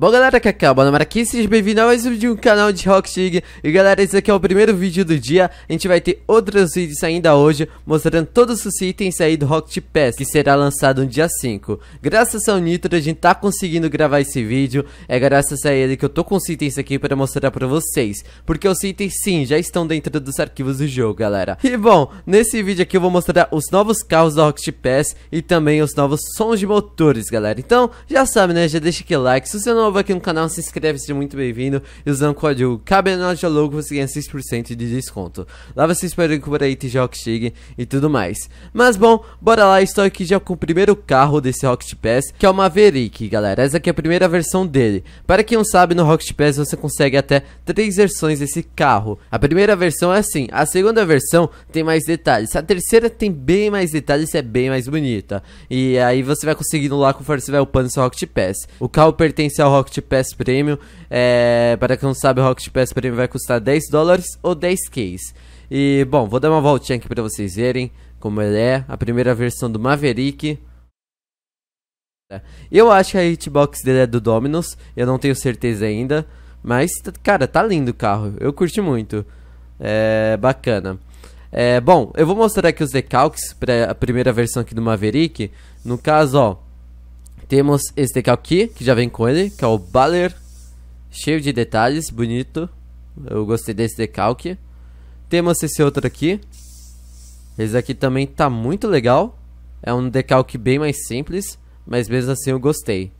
Bom galera, Cacau, é meu nome aqui, é sejam bem-vindos a mais um vídeo do canal de Rockstig E galera, esse aqui é o primeiro vídeo do dia A gente vai ter outros vídeos ainda hoje Mostrando todos os itens aí do Rocket Pass Que será lançado no dia 5 Graças ao Nitro, a gente tá conseguindo gravar esse vídeo É graças a ele que eu tô com os itens aqui pra mostrar pra vocês Porque os itens sim, já estão dentro dos arquivos do jogo, galera E bom, nesse vídeo aqui eu vou mostrar os novos carros do Rocket Pass E também os novos sons de motores, galera Então, já sabe né, já deixa aquele like Se você não novo aqui no canal, se inscreve, seja muito bem-vindo. E usando o código logo você ganha 6% de desconto. Lá você espera por aí T-Jock chegue e tudo mais. Mas bom, bora lá, estou aqui já com o primeiro carro desse Rocket Pass, que é o Maverick, galera. Essa aqui é a primeira versão dele. Para quem não sabe, no Rocket Pass você consegue até três versões desse carro. A primeira versão é assim, a segunda versão tem mais detalhes, a terceira tem bem mais detalhes e é bem mais bonita. E aí você vai conseguindo lá conforme você vai upando seu Rocket Pass. O carro pertence ao Rocket Rocket Pass Premium. É, para quem não sabe, o Rocket Pass Premium vai custar 10 dólares ou 10 Ks. E, bom, vou dar uma voltinha aqui para vocês verem como ele é. A primeira versão do Maverick. Eu acho que a hitbox dele é do Dominus, eu não tenho certeza ainda. Mas, cara, tá lindo o carro, eu curti muito. É bacana. É, bom, eu vou mostrar aqui os decalques para a primeira versão aqui do Maverick. No caso, ó, temos este decalque aqui, que já vem com ele, que é o Baller, cheio de detalhes, bonito. Eu gostei desse decalque. Temos esse outro aqui. Esse aqui também tá muito legal. É um decalque bem mais simples, mas mesmo assim eu gostei.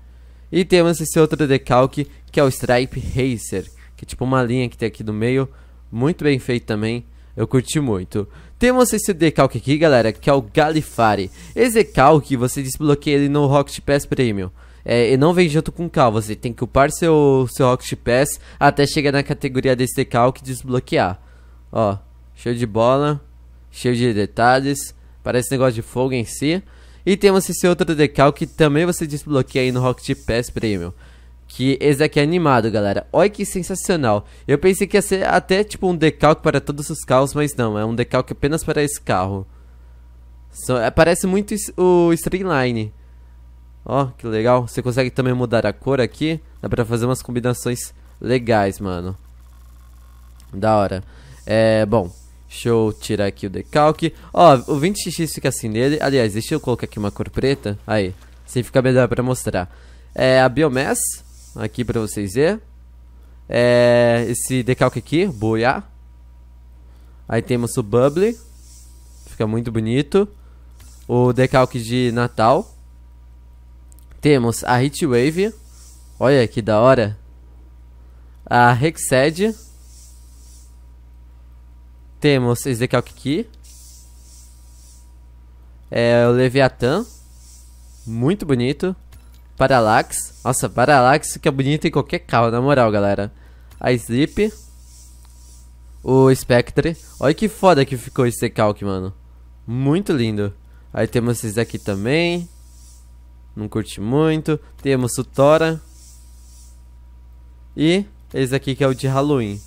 E temos esse outro decalque, que é o Stripe Racer, que é tipo uma linha que tem aqui no meio, muito bem feito também. Eu curti muito. Temos esse decalque aqui, galera, que é o Galifari. Esse decalque, você desbloqueia ele no Rocket Pass Premium. É, ele não vem junto com o cal, você tem que upar seu, seu Rocket Pass até chegar na categoria desse decalque e desbloquear. Ó, cheio de bola, cheio de detalhes, parece negócio de fogo em si. E temos esse outro decalque que também você desbloqueia aí no Rocket Pass Premium que esse aqui é animado, galera. Olha que sensacional. Eu pensei que ia ser até tipo um decalque para todos os carros, mas não. É um decalque apenas para esse carro. So, é, parece muito o Streamline. Ó, que legal. Você consegue também mudar a cor aqui. Dá pra fazer umas combinações legais, mano. Da hora. É, bom. Deixa eu tirar aqui o decalque. Ó, o 20x fica assim nele. Aliás, deixa eu colocar aqui uma cor preta. Aí, assim fica melhor pra mostrar. É, a Biomass aqui para vocês ver. É, esse decalque aqui, boiá. Aí temos o bubble, fica muito bonito. O decalque de Natal. Temos a wave olha que da hora. A Hexed. Temos esse decalque aqui. É o Leviathan, muito bonito. Parallax. Nossa, Parallax que é bonito em qualquer carro, na moral, galera. A Sleep. O Spectre. Olha que foda que ficou esse decalque, mano. Muito lindo. Aí temos esses aqui também. Não curti muito. Temos o Tora. E esse aqui que é o de Halloween.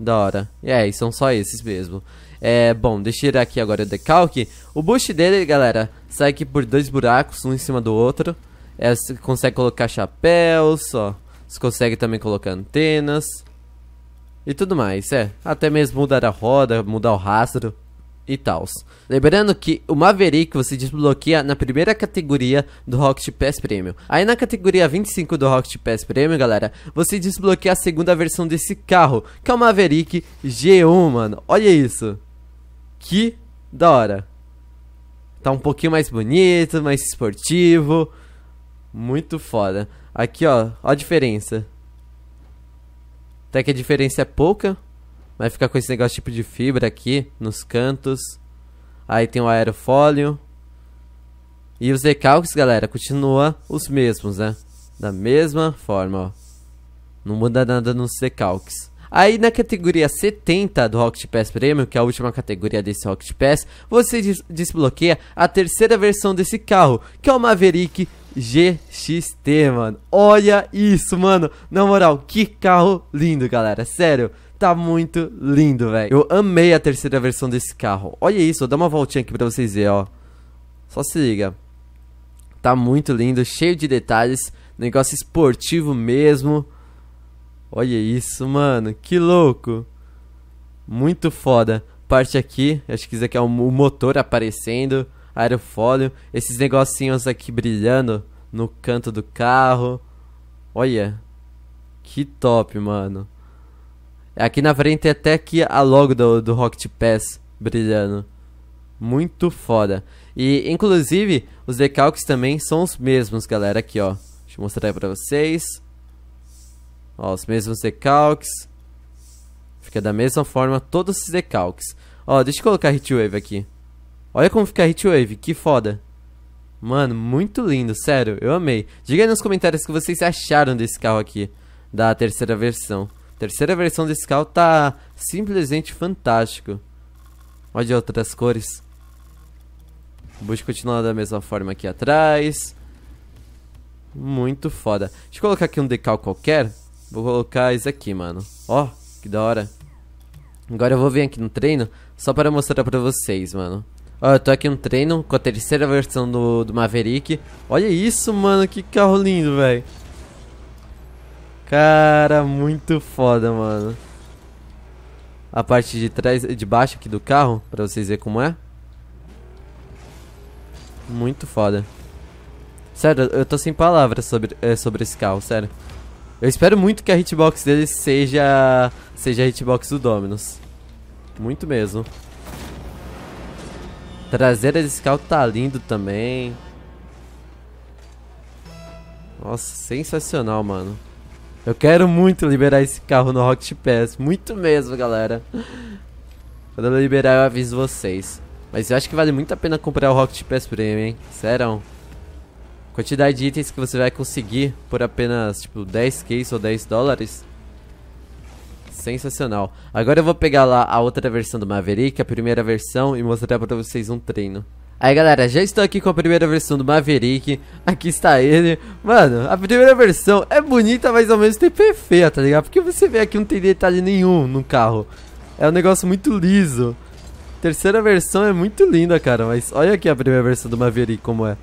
Da hora. É, e são só esses mesmo. É, bom, deixa eu ir aqui agora o decalque. O boost dele, galera, sai aqui por dois buracos, um em cima do outro. É, você consegue colocar chapéus, ó. Você consegue também colocar antenas. E tudo mais, é. Até mesmo mudar a roda, mudar o rastro e tal. Lembrando que o Maverick você desbloqueia na primeira categoria do Rocket Pass Premium. Aí na categoria 25 do Rocket Pass Premium, galera, você desbloqueia a segunda versão desse carro, que é o Maverick G1, mano. Olha isso. Que da hora. Tá um pouquinho mais bonito, mais esportivo. Muito foda. Aqui, ó, ó a diferença. Até que a diferença é pouca, Vai ficar com esse negócio tipo de fibra aqui nos cantos. Aí tem o aerofólio. E os decalques, galera, continua os mesmos, né? Da mesma forma, ó. Não muda nada nos decalques. Aí na categoria 70 do Rocket Pass Premium, que é a última categoria desse Rocket Pass, você des desbloqueia a terceira versão desse carro, que é o Maverick GXT, mano. Olha isso, mano. Na moral, que carro lindo, galera. Sério tá muito lindo, velho. Eu amei a terceira versão desse carro. Olha isso, vou dar uma voltinha aqui pra vocês verem, ó. Só se liga. Tá muito lindo, cheio de detalhes. Negócio esportivo mesmo. Olha isso, mano. Que louco. Muito foda. Parte aqui, acho que isso aqui é o motor aparecendo. Aerofólio. Esses negocinhos aqui brilhando no canto do carro. Olha. Que top, mano. Aqui na frente é até que a logo do, do Rocket Pass brilhando. Muito foda. E, inclusive, os decalques também são os mesmos, galera. Aqui, ó. Deixa eu mostrar pra vocês. Ó, os mesmos decalques. Fica da mesma forma todos esses decalques. Ó, deixa eu colocar Hitwave aqui. Olha como fica Hitwave, que foda. Mano, muito lindo, sério, eu amei. Diga aí nos comentários o que vocês acharam desse carro aqui, da terceira versão. Terceira versão desse carro tá simplesmente fantástico. Olha outras cores. O bucho continua da mesma forma aqui atrás. Muito foda. Deixa eu colocar aqui um decal qualquer. Vou colocar isso aqui, mano. Ó, oh, que da hora. Agora eu vou vir aqui no treino só para mostrar pra vocês, mano. Ó, eu tô aqui no treino com a terceira versão do, do Maverick. Olha isso, mano. Que carro lindo, velho. Cara, muito foda, mano. A parte de trás, de baixo aqui do carro, pra vocês verem como é. Muito foda. Sério, eu tô sem palavras sobre, eh, sobre esse carro, sério. Eu espero muito que a hitbox dele seja, seja a hitbox do Dominus. Muito mesmo. Traseira desse carro tá lindo também. Nossa, sensacional, mano. Eu quero muito liberar esse carro no Rocket Pass. Muito mesmo, galera. Quando eu liberar, eu aviso vocês. Mas eu acho que vale muito a pena comprar o Rocket Pass Premium, hein? Sério. Quantidade de itens que você vai conseguir por apenas, tipo, 10 keys ou 10 dólares. Sensacional. Agora eu vou pegar lá a outra versão do Maverick, a primeira versão, e mostrar pra vocês um treino. Aí galera, já estou aqui com a primeira versão do Maverick Aqui está ele Mano, a primeira versão é bonita, mas ao mesmo tempo é feia, tá ligado? Porque você vê aqui não tem detalhe nenhum no carro É um negócio muito liso Terceira versão é muito linda, cara Mas olha aqui a primeira versão do Maverick como é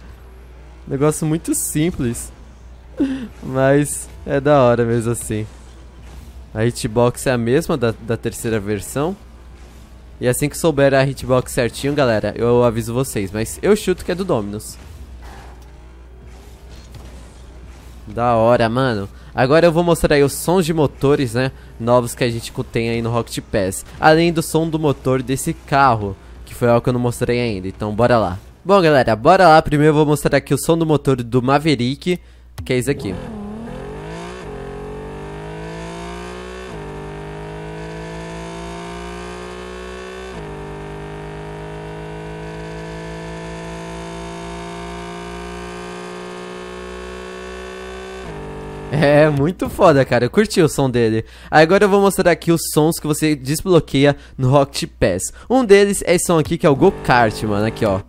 Negócio muito simples Mas é da hora mesmo assim A hitbox é a mesma da, da terceira versão e assim que souber a hitbox certinho, galera, eu aviso vocês. Mas eu chuto que é do Dominus. Da hora, mano. Agora eu vou mostrar aí os sons de motores, né, novos que a gente tem aí no Rocket Pass. Além do som do motor desse carro, que foi algo que eu não mostrei ainda. Então, bora lá. Bom, galera, bora lá. Primeiro eu vou mostrar aqui o som do motor do Maverick, que é isso aqui. É, muito foda, cara. Eu curti o som dele. Agora eu vou mostrar aqui os sons que você desbloqueia no Rocket Pass. Um deles é esse som aqui, que é o Go Kart, mano. Aqui, ó.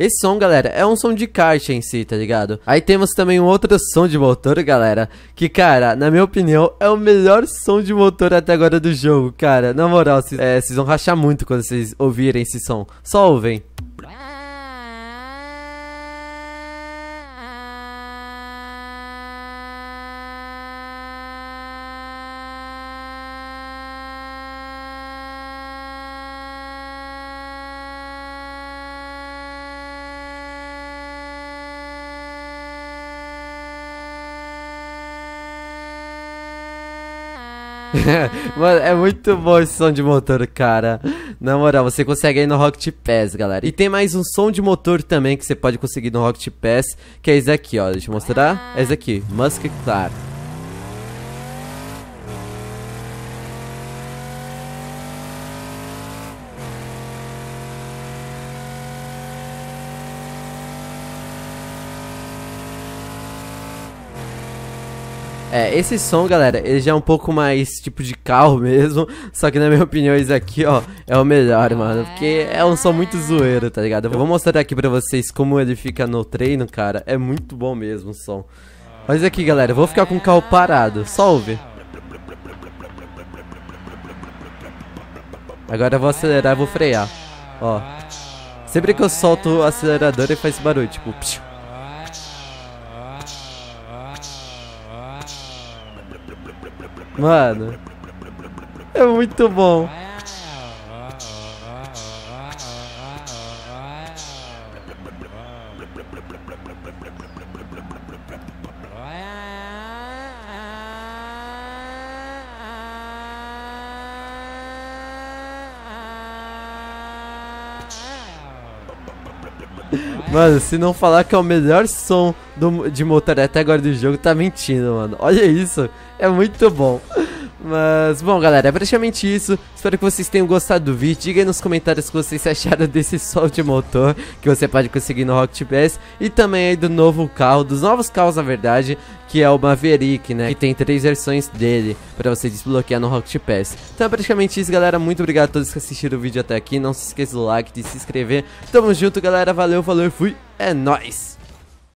Esse som, galera, é um som de caixa em si, tá ligado? Aí temos também um outro som de motor, galera, que, cara, na minha opinião, é o melhor som de motor até agora do jogo, cara. Na moral, vocês é, vão rachar muito quando vocês ouvirem esse som. Só ouvem. Mano, é muito bom esse som de motor, cara. Na moral, você consegue aí no Rocket Pass, galera. E tem mais um som de motor também que você pode conseguir no Rocket Pass, que é esse aqui, ó. Deixa eu mostrar. É esse aqui, Musk Clark. É, esse som, galera, ele já é um pouco mais tipo de carro mesmo. Só que na minha opinião, esse aqui, ó, é o melhor, mano. Porque é um som muito zoeiro, tá ligado? Eu vou mostrar aqui pra vocês como ele fica no treino, cara. É muito bom mesmo o som. Mas aqui, galera, eu vou ficar com o carro parado. Só ouvir. Agora eu vou acelerar e vou frear. Ó. Sempre que eu solto o acelerador, ele faz barulho, tipo... Psiu. Mano. É muito bom. Mano, se não falar que é o melhor som do, de motor até agora do jogo, tá mentindo, mano. Olha isso, é muito bom. Mas, bom, galera, é praticamente isso. Espero que vocês tenham gostado do vídeo. Diga aí nos comentários o que vocês acharam desse sol de motor que você pode conseguir no Rocket Pass. E também aí do novo carro, dos novos carros, na verdade, que é o Maverick, né? Que tem três versões dele para você desbloquear no Rocket Pass. Então é praticamente isso, galera. Muito obrigado a todos que assistiram o vídeo até aqui. Não se esqueça do like, de se inscrever. Tamo junto, galera. Valeu, falou fui. É nóis!